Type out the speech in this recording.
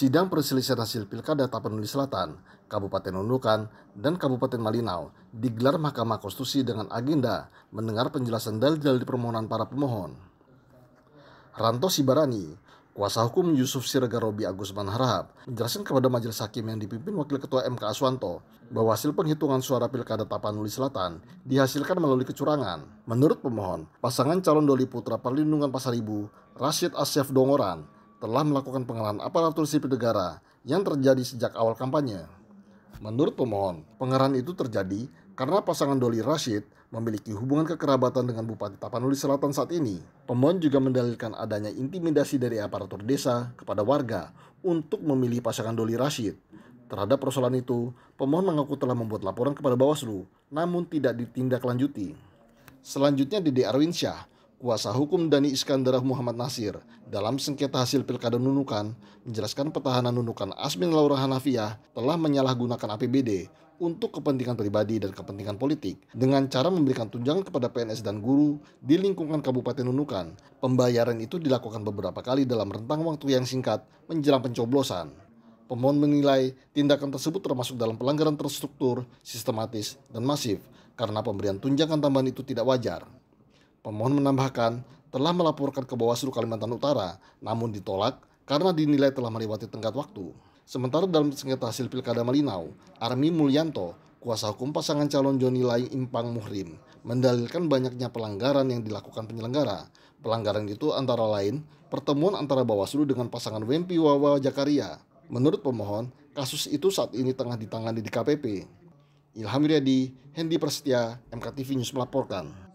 sidang perselisihan hasil pilkada Tapanuli Selatan, Kabupaten Nunukan, dan Kabupaten Malinau digelar Mahkamah Konstitusi dengan agenda mendengar penjelasan dalil-dalil permohonan para pemohon. Ranto Sibarani, kuasa hukum Yusuf Siregarobi Agus Manharap, menjelaskan kepada majelis hakim yang dipimpin Wakil Ketua MK Aswanto bahwa hasil penghitungan suara pilkada Tapanuli Selatan dihasilkan melalui kecurangan. Menurut pemohon, pasangan calon Doli Putra Perlindungan Pasaribu, Rashid Asyaf Dongoran, telah melakukan pengerahan aparatur sipil negara yang terjadi sejak awal kampanye. Menurut pemohon, pengerahan itu terjadi karena pasangan Doli Rashid memiliki hubungan kekerabatan dengan Bupati Tapanuli Selatan saat ini. Pemohon juga mendalilkan adanya intimidasi dari aparatur desa kepada warga untuk memilih pasangan Doli Rashid. Terhadap persoalan itu, pemohon mengaku telah membuat laporan kepada Bawaslu, namun tidak ditindaklanjuti. Selanjutnya Dede Arwinsyah Kuasa hukum Dani Iskandarah Muhammad Nasir dalam sengketa hasil pilkada Nunukan menjelaskan petahana Nunukan Asmin Laura Hanafiah telah menyalahgunakan APBD untuk kepentingan pribadi dan kepentingan politik dengan cara memberikan tunjangan kepada PNS dan guru di lingkungan Kabupaten Nunukan. Pembayaran itu dilakukan beberapa kali dalam rentang waktu yang singkat menjelang pencoblosan. Pemohon menilai tindakan tersebut termasuk dalam pelanggaran terstruktur, sistematis, dan masif karena pemberian tunjangan tambahan itu tidak wajar. Pemohon menambahkan, telah melaporkan ke Bawaslu Kalimantan Utara, namun ditolak karena dinilai telah melewati tenggat waktu. Sementara dalam sengketa hasil Pilkada Malinau, Armi Mulyanto, kuasa hukum pasangan calon Joni Lai Impang Muhrim, mendalilkan banyaknya pelanggaran yang dilakukan penyelenggara. Pelanggaran itu antara lain pertemuan antara Bawaslu dengan pasangan Wempi Wawa Jakaria. Menurut pemohon, kasus itu saat ini tengah ditangani di KPP. Ilham Riyadi, Hendi Prasetya, MKTV News melaporkan.